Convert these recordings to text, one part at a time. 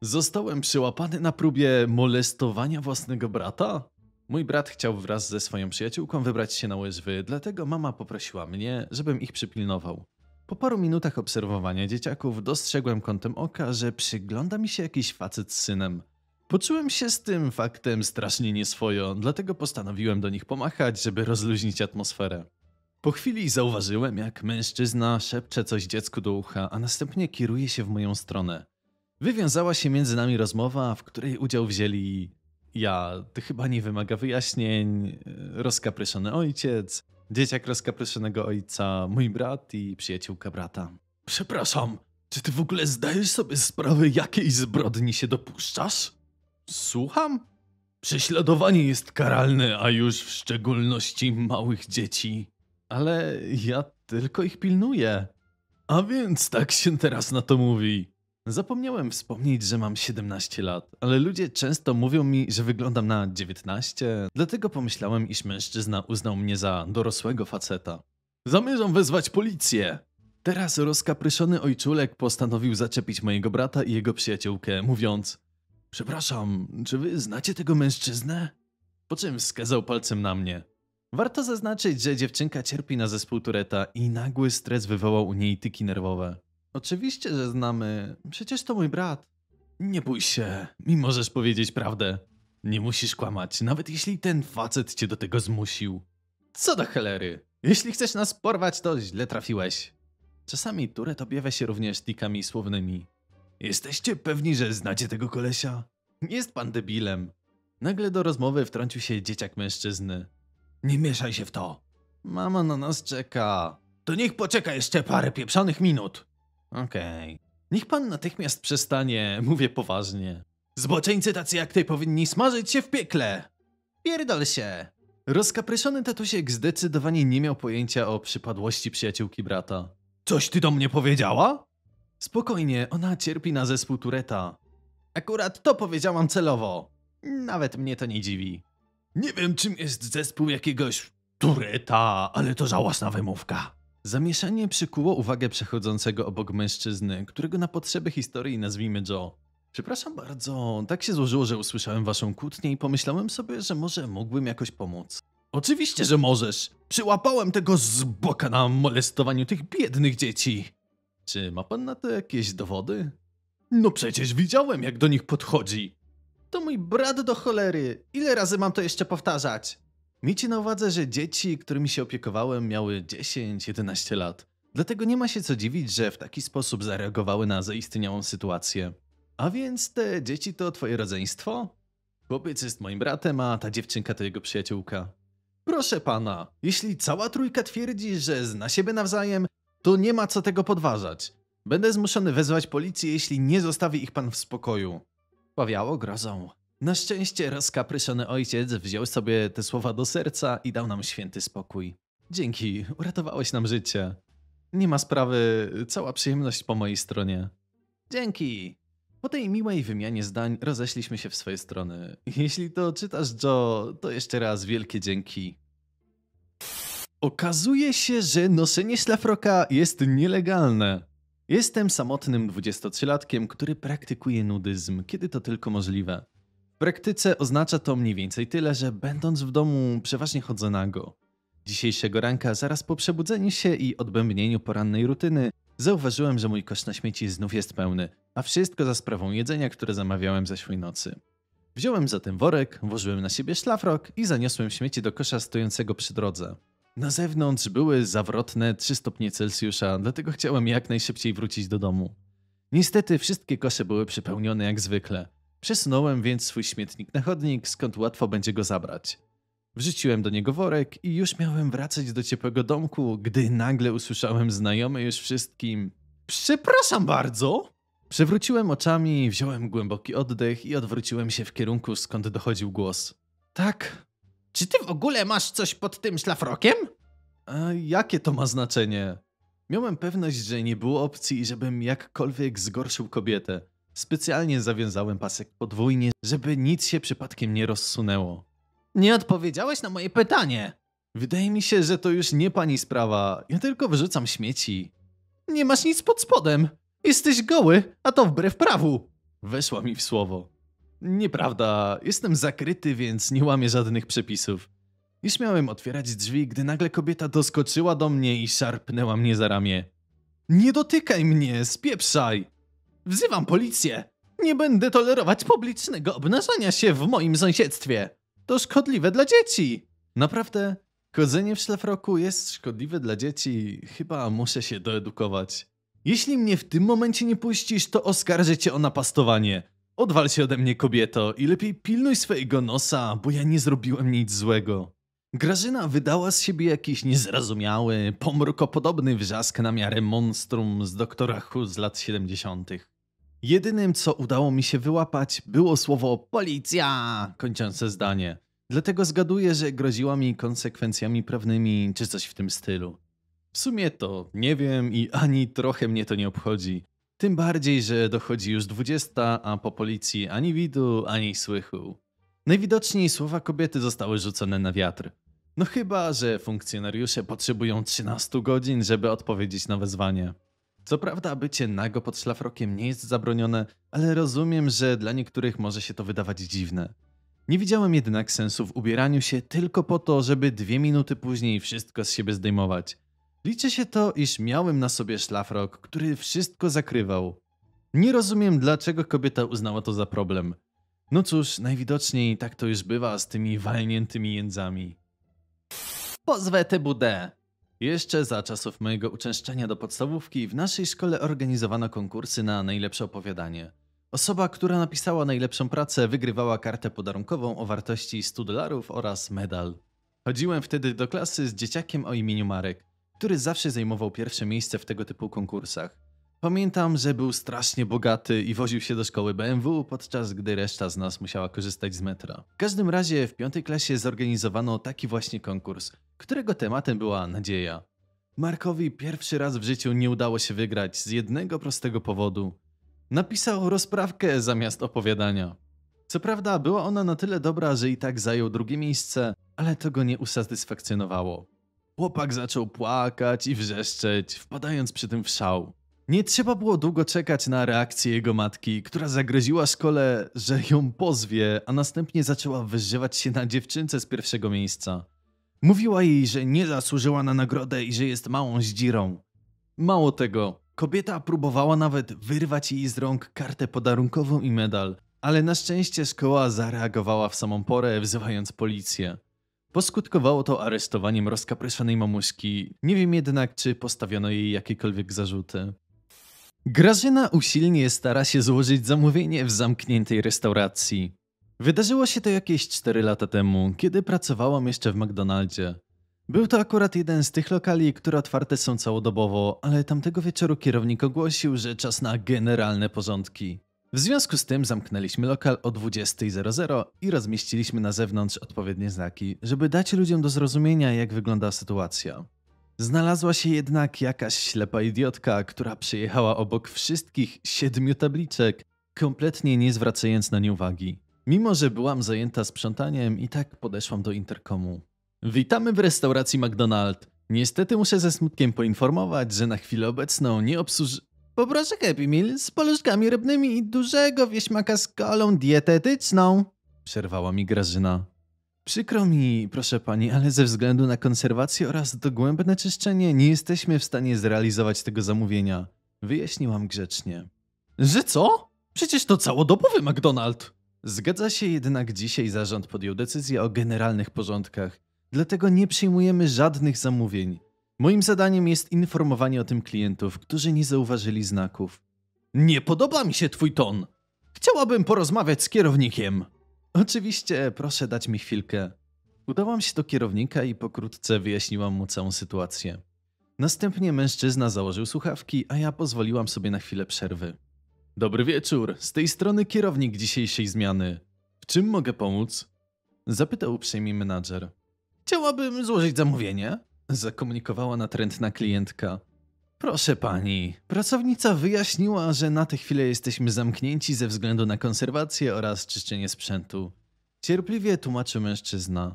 Zostałem przyłapany na próbie molestowania własnego brata? Mój brat chciał wraz ze swoją przyjaciółką wybrać się na łyżwy, dlatego mama poprosiła mnie, żebym ich przypilnował. Po paru minutach obserwowania dzieciaków dostrzegłem kątem oka, że przygląda mi się jakiś facet z synem. Poczułem się z tym faktem strasznie nieswojo, dlatego postanowiłem do nich pomachać, żeby rozluźnić atmosferę. Po chwili zauważyłem, jak mężczyzna szepcze coś dziecku do ucha, a następnie kieruje się w moją stronę. Wywiązała się między nami rozmowa, w której udział wzięli ja, ty chyba nie wymaga wyjaśnień, rozkapryszony ojciec, dzieciak rozkapryszonego ojca, mój brat i przyjaciółka brata. Przepraszam, czy ty w ogóle zdajesz sobie sprawę, jakiej zbrodni się dopuszczasz? Słucham? Prześladowanie jest karalne, a już w szczególności małych dzieci. Ale ja tylko ich pilnuję. A więc tak się teraz na to mówi. Zapomniałem wspomnieć, że mam 17 lat, ale ludzie często mówią mi, że wyglądam na 19, dlatego pomyślałem, iż mężczyzna uznał mnie za dorosłego faceta. Zamierzam wezwać policję! Teraz rozkapryszony ojczulek postanowił zaczepić mojego brata i jego przyjaciółkę, mówiąc: Przepraszam, czy wy znacie tego mężczyznę? Po czym wskazał palcem na mnie. Warto zaznaczyć, że dziewczynka cierpi na zespół Tureta i nagły stres wywołał u niej tyki nerwowe. Oczywiście, że znamy. Przecież to mój brat. Nie bój się, mi możesz powiedzieć prawdę. Nie musisz kłamać, nawet jeśli ten facet cię do tego zmusił. Co do cholery? Jeśli chcesz nas porwać, to źle trafiłeś. Czasami Turet objawia się również tikami słownymi. Jesteście pewni, że znacie tego kolesia? Jest pan debilem. Nagle do rozmowy wtrącił się dzieciak mężczyzny. Nie mieszaj się w to. Mama na nas czeka. To niech poczeka jeszcze parę pieprzonych minut. Okej. Okay. Niech pan natychmiast przestanie, mówię poważnie. Zboczeńcy tacy jak ty powinni smażyć się w piekle! Pierdol się! Rozkapryszony tatusiek zdecydowanie nie miał pojęcia o przypadłości przyjaciółki brata. Coś ty do mnie powiedziała? Spokojnie, ona cierpi na zespół Tureta. Akurat to powiedziałam celowo. Nawet mnie to nie dziwi. Nie wiem czym jest zespół jakiegoś Tureta, ale to żałosna wymówka. Zamieszanie przykuło uwagę przechodzącego obok mężczyzny, którego na potrzeby historii nazwijmy Joe. Przepraszam bardzo, tak się złożyło, że usłyszałem waszą kłótnię i pomyślałem sobie, że może mógłbym jakoś pomóc. Oczywiście, że możesz! Przyłapałem tego z boka na molestowaniu tych biednych dzieci! Czy ma pan na to jakieś dowody? No przecież widziałem, jak do nich podchodzi! To mój brat do cholery! Ile razy mam to jeszcze powtarzać? Miejcie na uwadze, że dzieci, którymi się opiekowałem, miały 10-11 lat. Dlatego nie ma się co dziwić, że w taki sposób zareagowały na zaistniałą sytuację. A więc te dzieci to twoje rodzeństwo? Chłopiec jest moim bratem, a ta dziewczynka to jego przyjaciółka. Proszę pana, jeśli cała trójka twierdzi, że zna siebie nawzajem, to nie ma co tego podważać. Będę zmuszony wezwać policję, jeśli nie zostawi ich pan w spokoju. Pawiało grozą. Na szczęście rozkapryszony ojciec wziął sobie te słowa do serca i dał nam święty spokój. Dzięki, uratowałeś nam życie. Nie ma sprawy, cała przyjemność po mojej stronie. Dzięki! Po tej miłej wymianie zdań roześliśmy się w swoje strony. Jeśli to czytasz, Joe, to jeszcze raz wielkie dzięki. Okazuje się, że noszenie szlafroka jest nielegalne. Jestem samotnym 23-latkiem, który praktykuje nudyzm, kiedy to tylko możliwe praktyce oznacza to mniej więcej tyle, że będąc w domu przeważnie chodzę nago. Dzisiejszego ranka, zaraz po przebudzeniu się i odbębnieniu porannej rutyny, zauważyłem, że mój kosz na śmieci znów jest pełny, a wszystko za sprawą jedzenia, które zamawiałem zeszłej nocy. Wziąłem zatem worek, włożyłem na siebie szlafrok i zaniosłem śmieci do kosza stojącego przy drodze. Na zewnątrz były zawrotne 3 stopnie Celsjusza, dlatego chciałem jak najszybciej wrócić do domu. Niestety wszystkie kosze były przepełnione jak zwykle. Przesunąłem więc swój śmietnik na chodnik, skąd łatwo będzie go zabrać. Wrzuciłem do niego worek i już miałem wracać do ciepłego domku, gdy nagle usłyszałem znajomy już wszystkim Przepraszam bardzo! Przewróciłem oczami, wziąłem głęboki oddech i odwróciłem się w kierunku, skąd dochodził głos. Tak. Czy ty w ogóle masz coś pod tym szlafrokiem? A jakie to ma znaczenie? Miałem pewność, że nie było opcji, żebym jakkolwiek zgorszył kobietę. Specjalnie zawiązałem pasek podwójnie, żeby nic się przypadkiem nie rozsunęło. Nie odpowiedziałeś na moje pytanie! Wydaje mi się, że to już nie pani sprawa. Ja tylko wyrzucam śmieci. Nie masz nic pod spodem. Jesteś goły, a to wbrew prawu. Weszła mi w słowo. Nieprawda, jestem zakryty, więc nie łamię żadnych przepisów. I śmiałem otwierać drzwi, gdy nagle kobieta doskoczyła do mnie i szarpnęła mnie za ramię. Nie dotykaj mnie, spieprzaj! Wzywam policję. Nie będę tolerować publicznego obnażania się w moim sąsiedztwie. To szkodliwe dla dzieci. Naprawdę, chodzenie w szlafroku jest szkodliwe dla dzieci. Chyba muszę się doedukować. Jeśli mnie w tym momencie nie puścisz, to oskarżę cię o napastowanie. Odwal się ode mnie, kobieto, i lepiej pilnuj swojego nosa, bo ja nie zrobiłem nic złego. Grażyna wydała z siebie jakiś niezrozumiały, pomrukopodobny wrzask na miarę monstrum z doktora Hu z lat 70. Jedynym, co udało mi się wyłapać, było słowo policja, kończące zdanie. Dlatego zgaduję, że groziła mi konsekwencjami prawnymi czy coś w tym stylu. W sumie to nie wiem i ani trochę mnie to nie obchodzi. Tym bardziej, że dochodzi już 20, a po policji ani widu, ani słychu. Najwidoczniej słowa kobiety zostały rzucone na wiatr. No chyba, że funkcjonariusze potrzebują 13 godzin, żeby odpowiedzieć na wezwanie. Co prawda, bycie nago pod szlafrokiem nie jest zabronione, ale rozumiem, że dla niektórych może się to wydawać dziwne. Nie widziałem jednak sensu w ubieraniu się tylko po to, żeby dwie minuty później wszystko z siebie zdejmować. Liczy się to, iż miałem na sobie szlafrok, który wszystko zakrywał. Nie rozumiem, dlaczego kobieta uznała to za problem. No cóż, najwidoczniej tak to już bywa z tymi walniętymi jędzami. Pozwę tę budę! Jeszcze za czasów mojego uczęszczania do podstawówki w naszej szkole organizowano konkursy na najlepsze opowiadanie. Osoba, która napisała najlepszą pracę, wygrywała kartę podarunkową o wartości 100 dolarów oraz medal. Chodziłem wtedy do klasy z dzieciakiem o imieniu Marek, który zawsze zajmował pierwsze miejsce w tego typu konkursach. Pamiętam, że był strasznie bogaty i woził się do szkoły BMW, podczas gdy reszta z nas musiała korzystać z metra. W każdym razie w piątej klasie zorganizowano taki właśnie konkurs, którego tematem była nadzieja. Markowi pierwszy raz w życiu nie udało się wygrać z jednego prostego powodu. Napisał rozprawkę zamiast opowiadania. Co prawda była ona na tyle dobra, że i tak zajął drugie miejsce, ale to go nie usatysfakcjonowało. Chłopak zaczął płakać i wrzeszczeć, wpadając przy tym w szał. Nie trzeba było długo czekać na reakcję jego matki, która zagroziła szkole, że ją pozwie, a następnie zaczęła wyżywać się na dziewczynce z pierwszego miejsca. Mówiła jej, że nie zasłużyła na nagrodę i że jest małą zdzirą. Mało tego, kobieta próbowała nawet wyrwać jej z rąk kartę podarunkową i medal, ale na szczęście szkoła zareagowała w samą porę, wzywając policję. Poskutkowało to aresztowaniem rozkapryszonej mamuśki, nie wiem jednak, czy postawiono jej jakiekolwiek zarzuty. Grażyna usilnie stara się złożyć zamówienie w zamkniętej restauracji. Wydarzyło się to jakieś 4 lata temu, kiedy pracowałam jeszcze w McDonaldzie. Był to akurat jeden z tych lokali, które otwarte są całodobowo, ale tamtego wieczoru kierownik ogłosił, że czas na generalne porządki. W związku z tym zamknęliśmy lokal o 20.00 i rozmieściliśmy na zewnątrz odpowiednie znaki, żeby dać ludziom do zrozumienia, jak wygląda sytuacja. Znalazła się jednak jakaś ślepa idiotka, która przyjechała obok wszystkich siedmiu tabliczek, kompletnie nie zwracając na nie uwagi. Mimo, że byłam zajęta sprzątaniem, i tak podeszłam do interkomu. Witamy w restauracji McDonald's. Niestety muszę ze smutkiem poinformować, że na chwilę obecną nie obsłuży... Poproszę Happy Meal z poluszkami rybnymi i dużego wieśmaka z kolą dietetyczną, przerwała mi Grażyna. Przykro mi, proszę pani, ale ze względu na konserwację oraz dogłębne czyszczenie nie jesteśmy w stanie zrealizować tego zamówienia. Wyjaśniłam grzecznie. Że co? Przecież to całodobowy McDonald's. Zgadza się jednak dzisiaj zarząd podjął decyzję o generalnych porządkach, dlatego nie przyjmujemy żadnych zamówień. Moim zadaniem jest informowanie o tym klientów, którzy nie zauważyli znaków. Nie podoba mi się twój ton. Chciałabym porozmawiać z kierownikiem. Oczywiście, proszę dać mi chwilkę. Udałam się do kierownika i pokrótce wyjaśniłam mu całą sytuację. Następnie mężczyzna założył słuchawki, a ja pozwoliłam sobie na chwilę przerwy. Dobry wieczór, z tej strony kierownik dzisiejszej zmiany. W czym mogę pomóc? Zapytał uprzejmie menadżer. Chciałabym złożyć zamówienie, zakomunikowała natrętna klientka. Proszę pani, pracownica wyjaśniła, że na tę chwilę jesteśmy zamknięci ze względu na konserwację oraz czyszczenie sprzętu. Cierpliwie tłumaczy mężczyzna.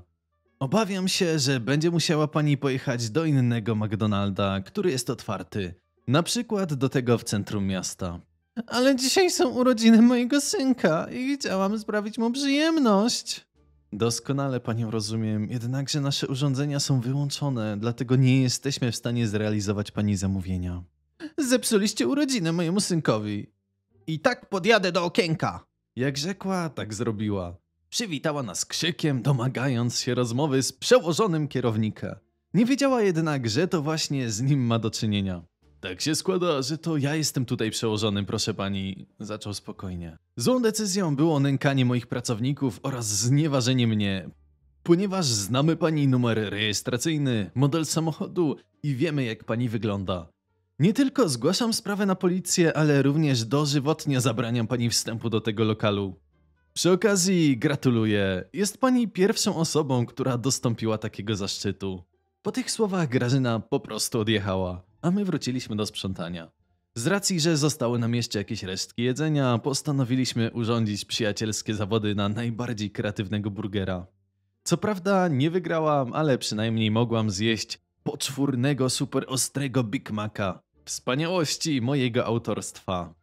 Obawiam się, że będzie musiała pani pojechać do innego McDonalda, który jest otwarty, na przykład do tego w centrum miasta. Ale dzisiaj są urodziny mojego synka i chciałam sprawić mu przyjemność. Doskonale panią rozumiem, jednakże nasze urządzenia są wyłączone, dlatego nie jesteśmy w stanie zrealizować pani zamówienia. Zepsuliście urodziny mojemu synkowi. I tak podjadę do okienka. Jak rzekła, tak zrobiła. Przywitała nas krzykiem, domagając się rozmowy z przełożonym kierownika. Nie wiedziała jednak, że to właśnie z nim ma do czynienia. Tak się składa, że to ja jestem tutaj przełożonym, proszę pani, zaczął spokojnie. Złą decyzją było nękanie moich pracowników oraz znieważenie mnie, ponieważ znamy pani numer rejestracyjny, model samochodu i wiemy jak pani wygląda. Nie tylko zgłaszam sprawę na policję, ale również dożywotnie zabraniam pani wstępu do tego lokalu. Przy okazji gratuluję. Jest pani pierwszą osobą, która dostąpiła takiego zaszczytu. Po tych słowach Grażyna po prostu odjechała a my wróciliśmy do sprzątania. Z racji, że zostały nam jeszcze jakieś resztki jedzenia, postanowiliśmy urządzić przyjacielskie zawody na najbardziej kreatywnego burgera. Co prawda nie wygrałam, ale przynajmniej mogłam zjeść poczwórnego, superostrego Big Maca. Wspaniałości mojego autorstwa.